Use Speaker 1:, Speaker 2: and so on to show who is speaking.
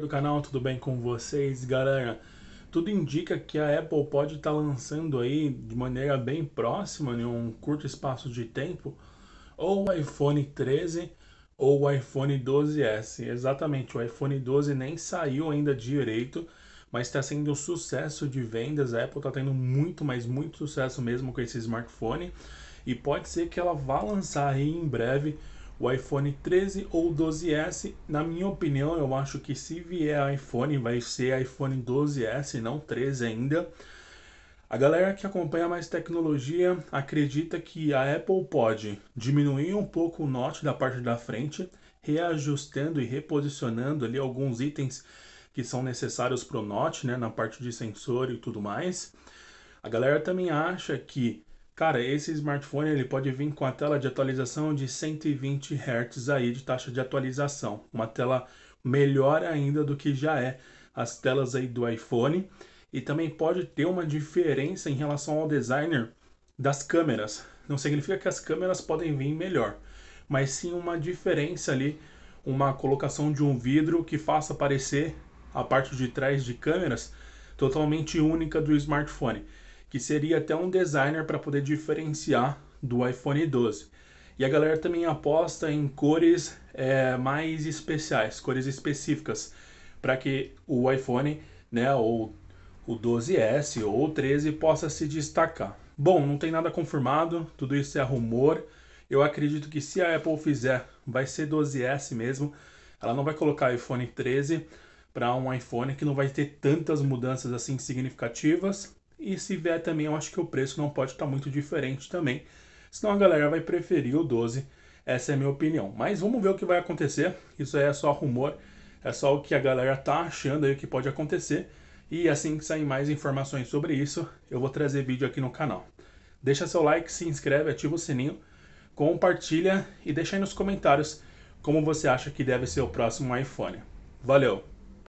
Speaker 1: do canal, tudo bem com vocês, galera? Tudo indica que a Apple pode estar tá lançando aí de maneira bem próxima, em né, um curto espaço de tempo, ou o iPhone 13 ou o iPhone 12S. Exatamente, o iPhone 12 nem saiu ainda direito, mas está sendo um sucesso de vendas. A Apple está tendo muito, mas muito sucesso mesmo com esse smartphone e pode ser que ela vá lançar aí em breve o iPhone 13 ou 12S. Na minha opinião, eu acho que se vier iPhone, vai ser iPhone 12S, não 13 ainda. A galera que acompanha mais tecnologia acredita que a Apple pode diminuir um pouco o note da parte da frente, reajustando e reposicionando ali alguns itens que são necessários para o note, né, na parte de sensor e tudo mais. A galera também acha que Cara, esse smartphone ele pode vir com a tela de atualização de 120 Hz aí de taxa de atualização, uma tela melhor ainda do que já é as telas aí do iPhone e também pode ter uma diferença em relação ao designer das câmeras. Não significa que as câmeras podem vir melhor, mas sim uma diferença ali, uma colocação de um vidro que faça aparecer a parte de trás de câmeras totalmente única do smartphone que seria até um designer para poder diferenciar do iPhone 12. E a galera também aposta em cores é, mais especiais, cores específicas, para que o iPhone, né, ou o 12S ou o 13 possa se destacar. Bom, não tem nada confirmado, tudo isso é rumor. Eu acredito que se a Apple fizer, vai ser 12S mesmo. Ela não vai colocar iPhone 13 para um iPhone que não vai ter tantas mudanças assim significativas. E se vier também, eu acho que o preço não pode estar tá muito diferente também. Senão a galera vai preferir o 12. Essa é a minha opinião. Mas vamos ver o que vai acontecer. Isso aí é só rumor. É só o que a galera tá achando aí que pode acontecer. E assim que saem mais informações sobre isso, eu vou trazer vídeo aqui no canal. Deixa seu like, se inscreve, ativa o sininho, compartilha e deixa aí nos comentários como você acha que deve ser o próximo iPhone. Valeu!